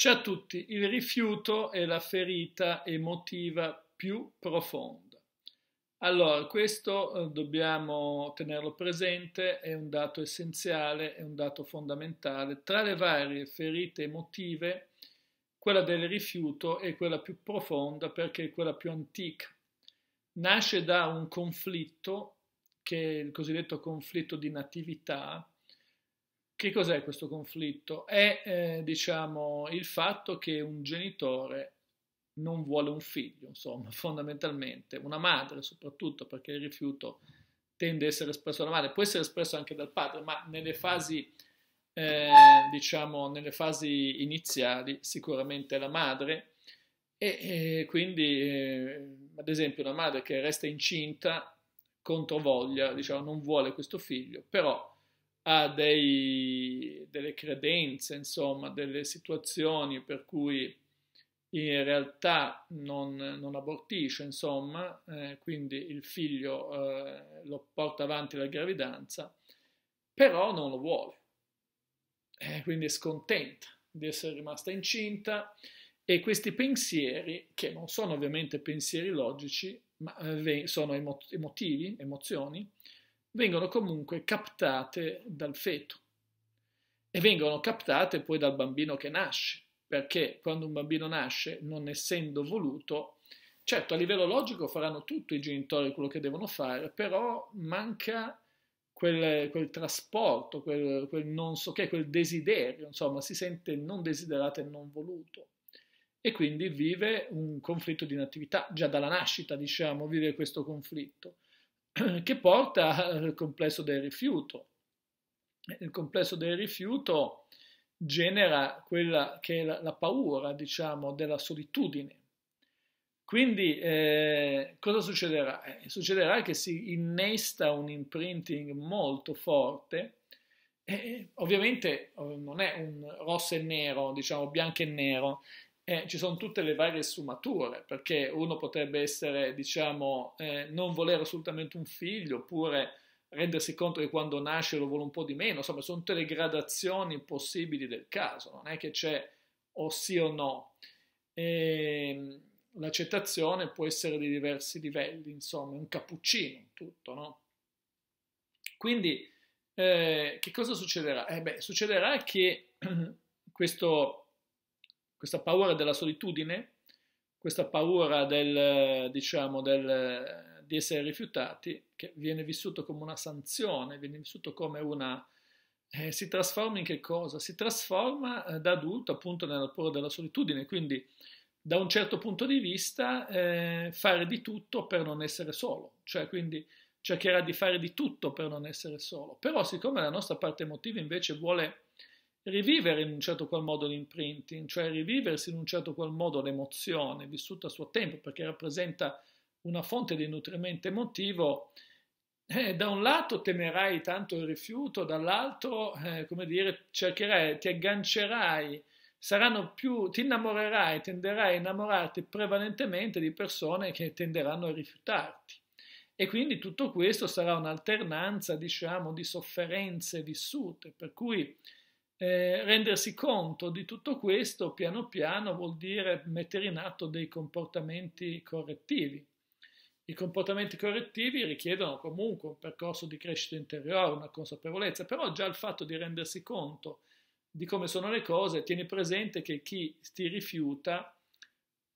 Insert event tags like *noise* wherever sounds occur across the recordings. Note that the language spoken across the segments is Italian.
Ciao a tutti, il rifiuto è la ferita emotiva più profonda. Allora, questo eh, dobbiamo tenerlo presente, è un dato essenziale, è un dato fondamentale. Tra le varie ferite emotive, quella del rifiuto è quella più profonda perché è quella più antica. Nasce da un conflitto, che è il cosiddetto conflitto di natività, che cos'è questo conflitto? È eh, diciamo, il fatto che un genitore non vuole un figlio, insomma, *laughs* fondamentalmente, una madre soprattutto perché il rifiuto tende a essere espresso dalla madre, può essere espresso anche dal padre, ma nelle fasi, eh, diciamo, nelle fasi iniziali sicuramente è la madre e, e quindi, eh, ad esempio, una madre che resta incinta contro voglia, diciamo, non vuole questo figlio, però ha dei, delle credenze, insomma, delle situazioni per cui in realtà non, non abortisce, insomma, eh, quindi il figlio eh, lo porta avanti la gravidanza, però non lo vuole. Eh, quindi è scontenta di essere rimasta incinta e questi pensieri, che non sono ovviamente pensieri logici, ma eh, sono emo- emotivi, emozioni, vengono comunque captate dal feto e vengono captate poi dal bambino che nasce, perché quando un bambino nasce, non essendo voluto, certo a livello logico faranno tutto i genitori quello che devono fare, però manca quel, quel trasporto, quel, quel, non so che, quel desiderio, insomma si sente non desiderato e non voluto e quindi vive un conflitto di inattività, già dalla nascita diciamo vive questo conflitto. *clears throat* che porta al complesso del rifiuto. Il complesso del rifiuto genera quella che è la, la paura, diciamo, della solitudine. Quindi eh, cosa succederà? Eh, succederà che si innesta un imprinting molto forte. Eh, ovviamente eh, non è un rosso e nero, diciamo bianco e nero, eh, ci sono tutte le varie sfumature, perché uno potrebbe essere, diciamo, eh, non volere assolutamente un figlio, oppure rendersi conto che quando nasce lo vuole un po' di meno, insomma, sono tutte le gradazioni possibili del caso, non è che c'è o sì o no. E, ehm, l'accettazione può essere di diversi livelli, insomma, un cappuccino, tutto, no? Quindi, eh, che cosa succederà? Eh beh, succederà che *clears throat* questo questa paura della solitudine, questa paura del, diciamo, del, di essere rifiutati, che viene vissuto come una sanzione, viene vissuto come una... Eh, si trasforma in che cosa? Si trasforma eh, da adulto appunto nella paura della solitudine, quindi da un certo punto di vista eh, fare di tutto per non essere solo, cioè quindi cercherà di fare di tutto per non essere solo, però siccome la nostra parte emotiva invece vuole rivivere in un certo qual modo l'imprinting, cioè riviversi in un certo qual modo l'emozione vissuta a suo tempo, perché rappresenta una fonte di nutrimento emotivo, eh, da un lato temerai tanto il rifiuto, dall'altro, eh, come dire, cercherai, ti aggancerai, saranno più, ti innamorerai, tenderai a innamorarti prevalentemente di persone che tenderanno a rifiutarti. E quindi tutto questo sarà un'alternanza, diciamo, di sofferenze vissute, per cui eh, rendersi conto di tutto questo piano piano vuol dire mettere in atto dei comportamenti correttivi. I comportamenti correttivi richiedono comunque un percorso di crescita interiore, una consapevolezza, però già il fatto di rendersi conto di come sono le cose, tieni presente che chi ti rifiuta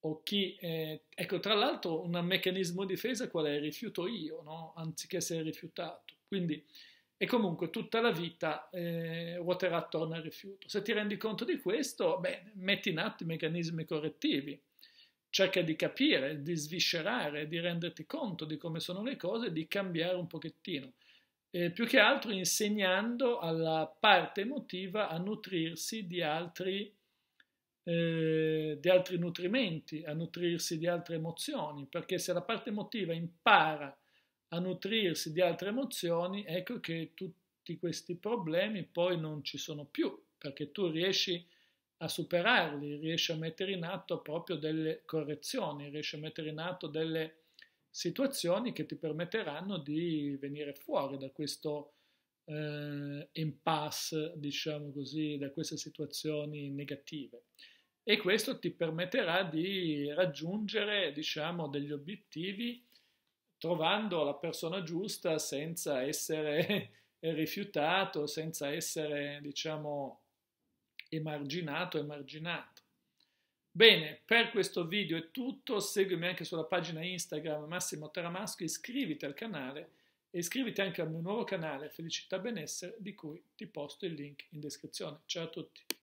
o chi... Eh, ecco, tra l'altro un meccanismo di difesa qual è? Il rifiuto io, no? anziché essere rifiutato. Quindi e comunque tutta la vita eh, ruoterà attorno al rifiuto. Se ti rendi conto di questo, beh, metti in atto i meccanismi correttivi, cerca di capire, di sviscerare, di renderti conto di come sono le cose, di cambiare un pochettino. Eh, più che altro insegnando alla parte emotiva a nutrirsi di altri, eh, di altri nutrimenti, a nutrirsi di altre emozioni, perché se la parte emotiva impara a nutrirsi di altre emozioni, ecco che tutti questi problemi poi non ci sono più, perché tu riesci a superarli, riesci a mettere in atto proprio delle correzioni, riesci a mettere in atto delle situazioni che ti permetteranno di venire fuori da questo eh, impasse, diciamo così, da queste situazioni negative. E questo ti permetterà di raggiungere, diciamo, degli obiettivi trovando la persona giusta senza essere *laughs* rifiutato, senza essere, diciamo, emarginato, emarginato. Bene, per questo video è tutto, seguimi anche sulla pagina Instagram Massimo Taramasco, iscriviti al canale e iscriviti anche al mio nuovo canale Felicità Benessere di cui ti posto il link in descrizione. Ciao a tutti!